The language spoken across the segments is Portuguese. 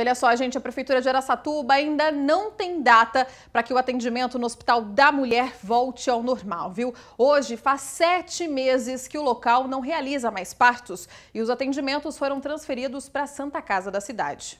Olha só, gente, a Prefeitura de Aracatuba ainda não tem data para que o atendimento no Hospital da Mulher volte ao normal, viu? Hoje faz sete meses que o local não realiza mais partos e os atendimentos foram transferidos para a Santa Casa da cidade.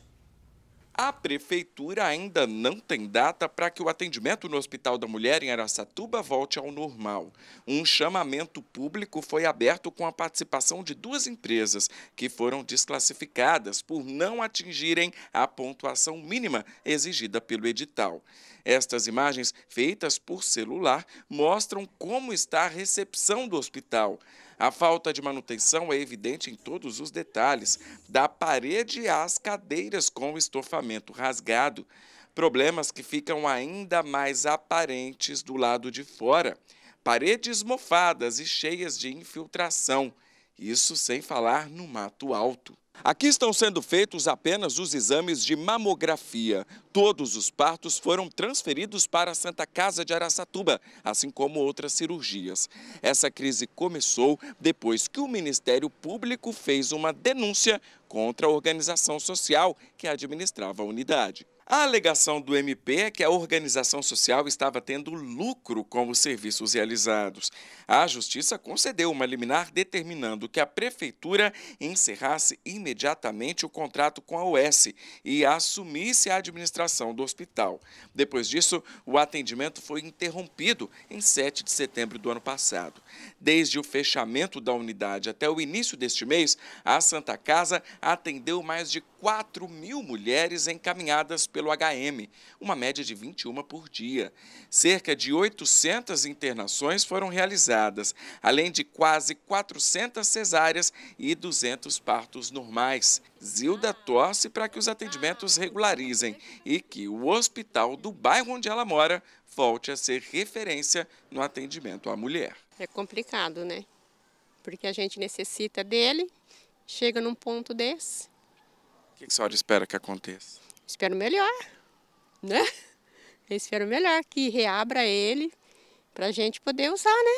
A prefeitura ainda não tem data para que o atendimento no Hospital da Mulher em Araçatuba volte ao normal. Um chamamento público foi aberto com a participação de duas empresas que foram desclassificadas por não atingirem a pontuação mínima exigida pelo edital. Estas imagens, feitas por celular, mostram como está a recepção do hospital. A falta de manutenção é evidente em todos os detalhes, da parede às cadeiras com estofamento rasgado. Problemas que ficam ainda mais aparentes do lado de fora. Paredes mofadas e cheias de infiltração. Isso sem falar no mato alto. Aqui estão sendo feitos apenas os exames de mamografia. Todos os partos foram transferidos para a Santa Casa de Araçatuba, assim como outras cirurgias. Essa crise começou depois que o Ministério Público fez uma denúncia contra a organização social que administrava a unidade. A alegação do MP é que a organização social estava tendo lucro com os serviços realizados. A Justiça concedeu uma liminar determinando que a Prefeitura encerrasse imediatamente o contrato com a OS e assumisse a administração do hospital. Depois disso, o atendimento foi interrompido em 7 de setembro do ano passado. Desde o fechamento da unidade até o início deste mês, a Santa Casa atendeu mais de 4 mil mulheres encaminhadas pelo HM, uma média de 21 por dia. Cerca de 800 internações foram realizadas, além de quase 400 cesáreas e 200 partos normais normais. Zilda torce para que os atendimentos regularizem e que o hospital do bairro onde ela mora volte a ser referência no atendimento à mulher. É complicado, né? Porque a gente necessita dele, chega num ponto desse. O que a senhora espera que aconteça? Espero melhor, né? Eu espero melhor que reabra ele para a gente poder usar, né?